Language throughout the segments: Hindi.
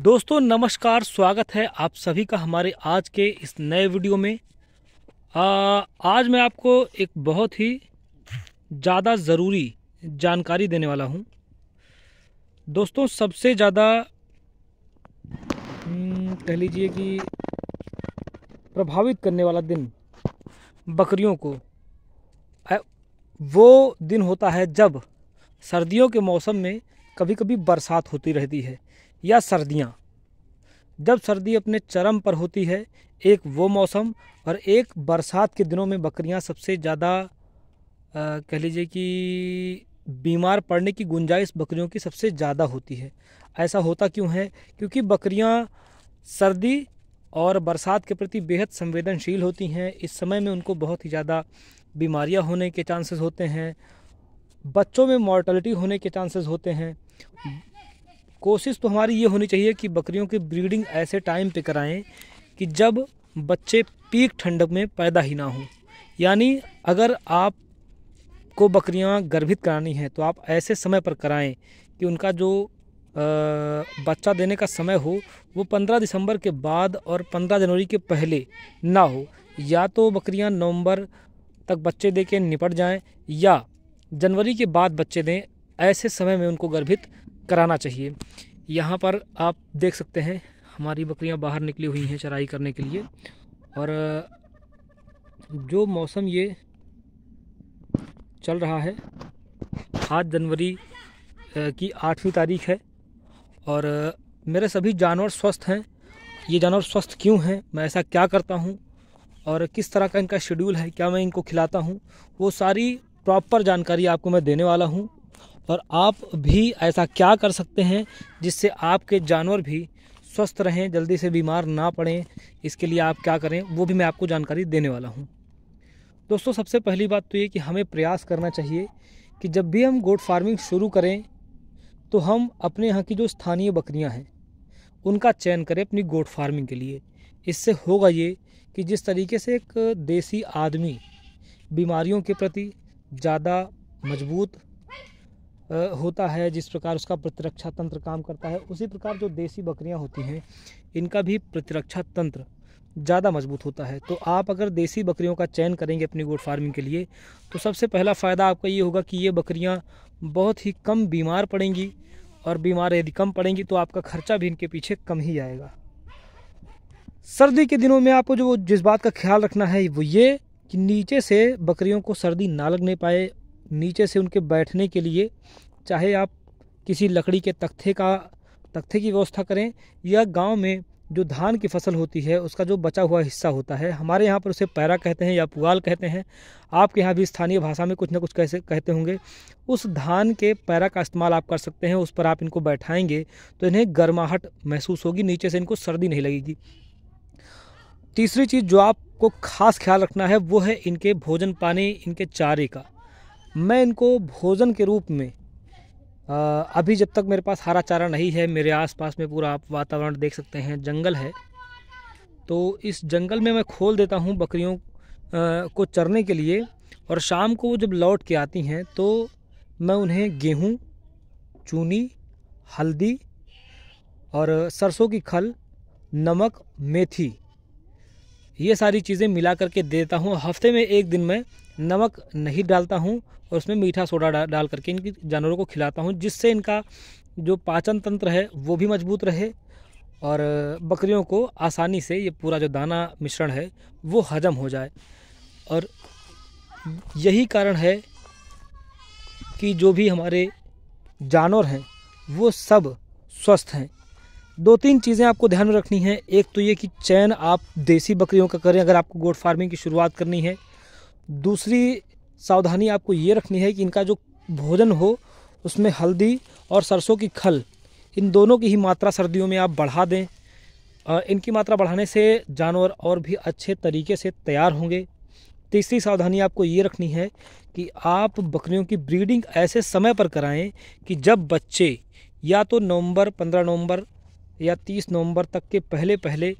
दोस्तों नमस्कार स्वागत है आप सभी का हमारे आज के इस नए वीडियो में आ, आज मैं आपको एक बहुत ही ज़्यादा ज़रूरी जानकारी देने वाला हूं दोस्तों सबसे ज़्यादा हम्म, कह लीजिए कि प्रभावित करने वाला दिन बकरियों को वो दिन होता है जब सर्दियों के मौसम में कभी कभी बरसात होती रहती है या सर्दियाँ जब सर्दी अपने चरम पर होती है एक वो मौसम और एक बरसात के दिनों में बकरियाँ सबसे ज़्यादा कह लीजिए कि बीमार पड़ने की गुंजाइश बकरियों की सबसे ज़्यादा होती है ऐसा होता क्यों है क्योंकि बकरियाँ सर्दी और बरसात के प्रति बेहद संवेदनशील होती हैं इस समय में उनको बहुत ही ज़्यादा बीमारियाँ होने के चांसेस होते हैं बच्चों में मॉर्टलिटी होने के चांसेस होते हैं कोशिश तो हमारी ये होनी चाहिए कि बकरियों की ब्रीडिंग ऐसे टाइम पे कराएं कि जब बच्चे पीक ठंडक में पैदा ही ना हों यानी अगर आप को बकरियां गर्भित करानी हैं तो आप ऐसे समय पर कराएं कि उनका जो बच्चा देने का समय हो वो 15 दिसंबर के बाद और 15 जनवरी के पहले ना हो या तो बकरियां नवंबर तक बच्चे दे के निपट जाएँ या जनवरी के बाद बच्चे दें ऐसे समय में उनको गर्भित कराना चाहिए यहाँ पर आप देख सकते हैं हमारी बकरियाँ बाहर निकली हुई हैं चराई करने के लिए और जो मौसम ये चल रहा है आठ जनवरी की आठवीं तारीख है और मेरे सभी जानवर स्वस्थ हैं ये जानवर स्वस्थ क्यों हैं मैं ऐसा क्या करता हूँ और किस तरह का इनका शेड्यूल है क्या मैं इनको खिलाता हूँ वो सारी प्रॉपर जानकारी आपको मैं देने वाला हूँ और आप भी ऐसा क्या कर सकते हैं जिससे आपके जानवर भी स्वस्थ रहें जल्दी से बीमार ना पड़ें इसके लिए आप क्या करें वो भी मैं आपको जानकारी देने वाला हूँ दोस्तों सबसे पहली बात तो ये कि हमें प्रयास करना चाहिए कि जब भी हम गोट फार्मिंग शुरू करें तो हम अपने यहाँ की जो स्थानीय बकरियाँ हैं उनका चयन करें अपनी गोट फार्मिंग के लिए इससे होगा ये कि जिस तरीके से एक देसी आदमी बीमारियों के प्रति ज़्यादा मजबूत होता है जिस प्रकार उसका प्रतिरक्षा तंत्र काम करता है उसी प्रकार जो देसी बकरियां होती हैं इनका भी प्रतिरक्षा तंत्र ज़्यादा मजबूत होता है तो आप अगर देसी बकरियों का चयन करेंगे अपनी गोट फार्मिंग के लिए तो सबसे पहला फ़ायदा आपका ये होगा कि ये बकरियाँ बहुत ही कम बीमार पड़ेंगी और बीमार यदि कम पड़ेंगी तो आपका खर्चा भी इनके पीछे कम ही आएगा सर्दी के दिनों में आपको जो जिस बात का ख्याल रखना है वो ये कि नीचे से बकरियों को सर्दी ना लगने पाए नीचे से उनके बैठने के लिए चाहे आप किसी लकड़ी के तख्ते का तख्ते की व्यवस्था करें या गांव में जो धान की फसल होती है उसका जो बचा हुआ हिस्सा होता है हमारे यहाँ पर उसे पैरा कहते हैं या पुआल कहते हैं आपके यहाँ भी स्थानीय भाषा में कुछ ना कुछ कैसे कहते होंगे उस धान के पैरा का इस्तेमाल आप कर सकते हैं उस पर आप इनको बैठाएंगे तो इन्हें गर्माहट महसूस होगी नीचे से इनको सर्दी नहीं लगेगी तीसरी चीज़ जो आपको खास ख्याल रखना है वो है इनके भोजन पानी इनके चारे का मैं इनको भोजन के रूप में आ, अभी जब तक मेरे पास हरा चारा नहीं है मेरे आसपास में पूरा आप वातावरण देख सकते हैं जंगल है तो इस जंगल में मैं खोल देता हूँ बकरियों को चरने के लिए और शाम को वो जब लौट के आती हैं तो मैं उन्हें गेहूँ चूनी हल्दी और सरसों की खल नमक मेथी ये सारी चीज़ें मिला करके देता हूँ हफ्ते में एक दिन मैं नमक नहीं डालता हूँ और उसमें मीठा सोडा डा, डाल करके इनकी जानवरों को खिलाता हूँ जिससे इनका जो पाचन तंत्र है वो भी मजबूत रहे और बकरियों को आसानी से ये पूरा जो दाना मिश्रण है वो हजम हो जाए और यही कारण है कि जो भी हमारे जानवर हैं वो सब स्वस्थ हैं दो तीन चीज़ें आपको ध्यान में रखनी है एक तो ये कि चयन आप देसी बकरियों का करें अगर आपको गोट फार्मिंग की शुरुआत करनी है दूसरी सावधानी आपको ये रखनी है कि इनका जो भोजन हो उसमें हल्दी और सरसों की खल इन दोनों की ही मात्रा सर्दियों में आप बढ़ा दें इनकी मात्रा बढ़ाने से जानवर और भी अच्छे तरीके से तैयार होंगे तीसरी सावधानी आपको ये रखनी है कि आप बकरियों की ब्रीडिंग ऐसे समय पर कराएं कि जब बच्चे या तो नवंबर 15 नवंबर या 30 नवंबर तक के पहले पहले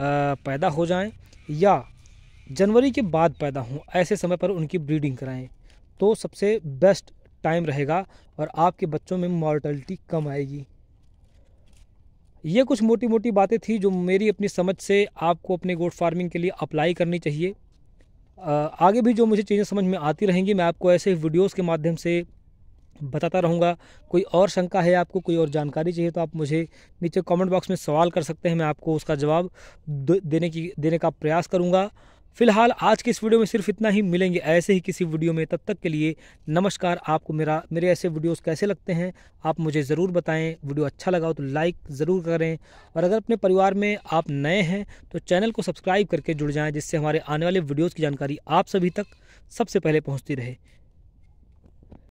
पैदा हो जाएं या जनवरी के बाद पैदा हों ऐसे समय पर उनकी ब्रीडिंग कराएं तो सबसे बेस्ट टाइम रहेगा और आपके बच्चों में मॉर्टलिटी कम आएगी ये कुछ मोटी मोटी बातें थी जो मेरी अपनी समझ से आपको अपने गोट फार्मिंग के लिए अप्लाई करनी चाहिए आगे भी जो मुझे चीज़ें समझ में आती रहेंगी मैं आपको ऐसे वीडियोस के माध्यम से बताता रहूँगा कोई और शंका है आपको कोई और जानकारी चाहिए तो आप मुझे नीचे कमेंट बॉक्स में सवाल कर सकते हैं मैं आपको उसका जवाब देने की देने का प्रयास करूँगा फिलहाल आज के इस वीडियो में सिर्फ इतना ही मिलेंगे ऐसे ही किसी वीडियो में तब तक के लिए नमस्कार आपको मेरा मेरे ऐसे वीडियोस कैसे लगते हैं आप मुझे ज़रूर बताएं वीडियो अच्छा लगा हो तो लाइक ज़रूर करें और अगर अपने परिवार में आप नए हैं तो चैनल को सब्सक्राइब करके जुड़ जाएँ जिससे हमारे आने वाले वीडियोज़ की जानकारी आप सभी तक सबसे पहले पहुँचती रहे